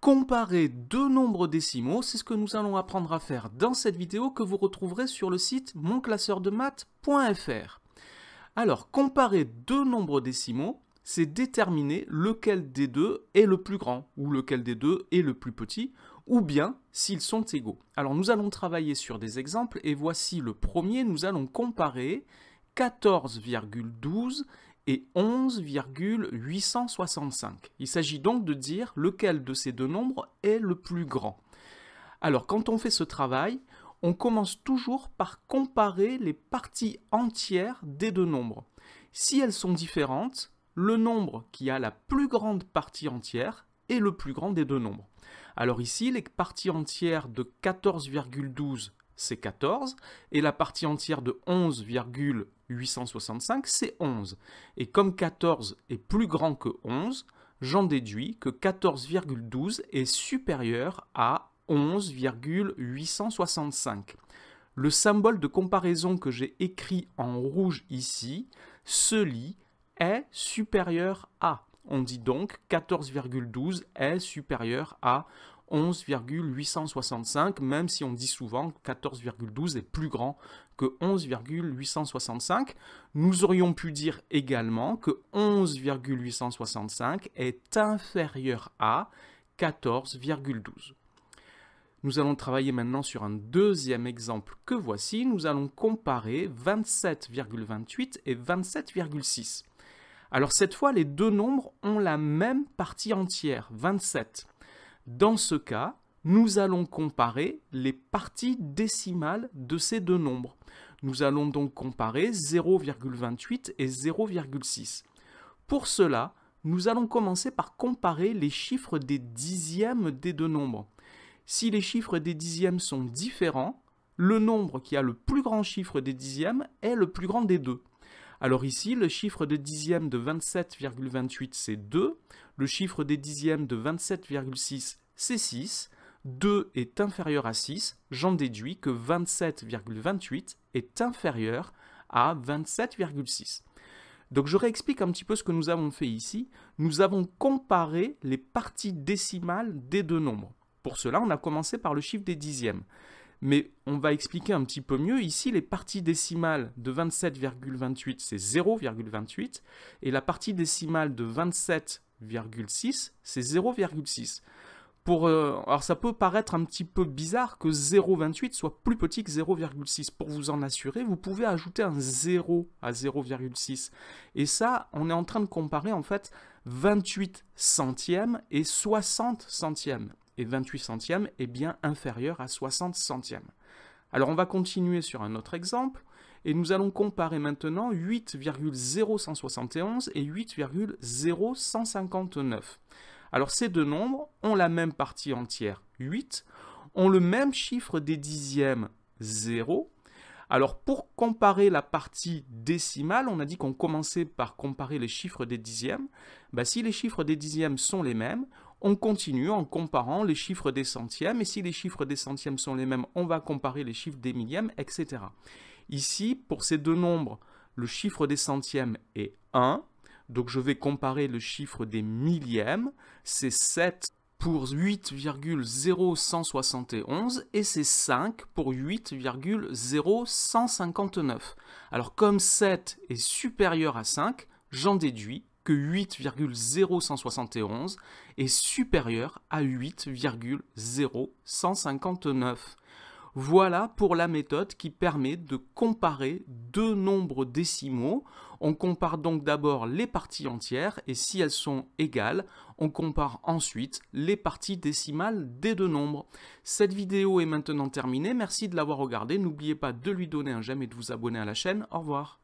comparer deux nombres décimaux, c'est ce que nous allons apprendre à faire dans cette vidéo que vous retrouverez sur le site monclasseurdemath.fr. Alors, comparer deux nombres décimaux, c'est déterminer lequel des deux est le plus grand, ou lequel des deux est le plus petit, ou bien s'ils sont égaux. Alors nous allons travailler sur des exemples, et voici le premier, nous allons comparer 14,12 et 11,865. Il s'agit donc de dire lequel de ces deux nombres est le plus grand. Alors quand on fait ce travail, on commence toujours par comparer les parties entières des deux nombres. Si elles sont différentes, le nombre qui a la plus grande partie entière est le plus grand des deux nombres. Alors ici, les parties entières de 14,12 c'est 14, et la partie entière de 11,865, c'est 11. Et comme 14 est plus grand que 11, j'en déduis que 14,12 est supérieur à 11,865. Le symbole de comparaison que j'ai écrit en rouge ici se lit est supérieur à. On dit donc 14,12 est supérieur à 11,865, même si on dit souvent que 14,12 est plus grand que 11,865. Nous aurions pu dire également que 11,865 est inférieur à 14,12. Nous allons travailler maintenant sur un deuxième exemple que voici. Nous allons comparer 27,28 et 27,6. Alors cette fois, les deux nombres ont la même partie entière, 27. Dans ce cas, nous allons comparer les parties décimales de ces deux nombres. Nous allons donc comparer 0,28 et 0,6. Pour cela, nous allons commencer par comparer les chiffres des dixièmes des deux nombres. Si les chiffres des dixièmes sont différents, le nombre qui a le plus grand chiffre des dixièmes est le plus grand des deux. Alors ici, le chiffre des dixièmes de 27,28, c'est 2. Le chiffre des dixièmes de 27,6, c'est 6. 2 est inférieur à 6. J'en déduis que 27,28 est inférieur à 27,6. Donc je réexplique un petit peu ce que nous avons fait ici. Nous avons comparé les parties décimales des deux nombres. Pour cela, on a commencé par le chiffre des dixièmes mais on va expliquer un petit peu mieux. Ici, les parties décimales de 27,28, c'est 0,28, et la partie décimale de 27,6, c'est 0,6. Euh, alors ça peut paraître un petit peu bizarre que 0,28 soit plus petit que 0,6. Pour vous en assurer, vous pouvez ajouter un 0 à 0,6. Et ça, on est en train de comparer en fait 28 centièmes et 60 centièmes et 28 centièmes est bien inférieur à 60 centièmes. Alors on va continuer sur un autre exemple et nous allons comparer maintenant 8,0171 et 8,0159. Alors ces deux nombres ont la même partie entière 8, ont le même chiffre des dixièmes 0. Alors pour comparer la partie décimale, on a dit qu'on commençait par comparer les chiffres des dixièmes. Bah, si les chiffres des dixièmes sont les mêmes, on continue en comparant les chiffres des centièmes, et si les chiffres des centièmes sont les mêmes, on va comparer les chiffres des millièmes, etc. Ici, pour ces deux nombres, le chiffre des centièmes est 1, donc je vais comparer le chiffre des millièmes, c'est 7 pour 8,0171 et c'est 5 pour 8,0159. Alors comme 7 est supérieur à 5, j'en déduis 8,0171 est supérieur à 8,0159. Voilà pour la méthode qui permet de comparer deux nombres décimaux. On compare donc d'abord les parties entières et si elles sont égales, on compare ensuite les parties décimales des deux nombres. Cette vidéo est maintenant terminée, merci de l'avoir regardée, n'oubliez pas de lui donner un j'aime et de vous abonner à la chaîne, au revoir.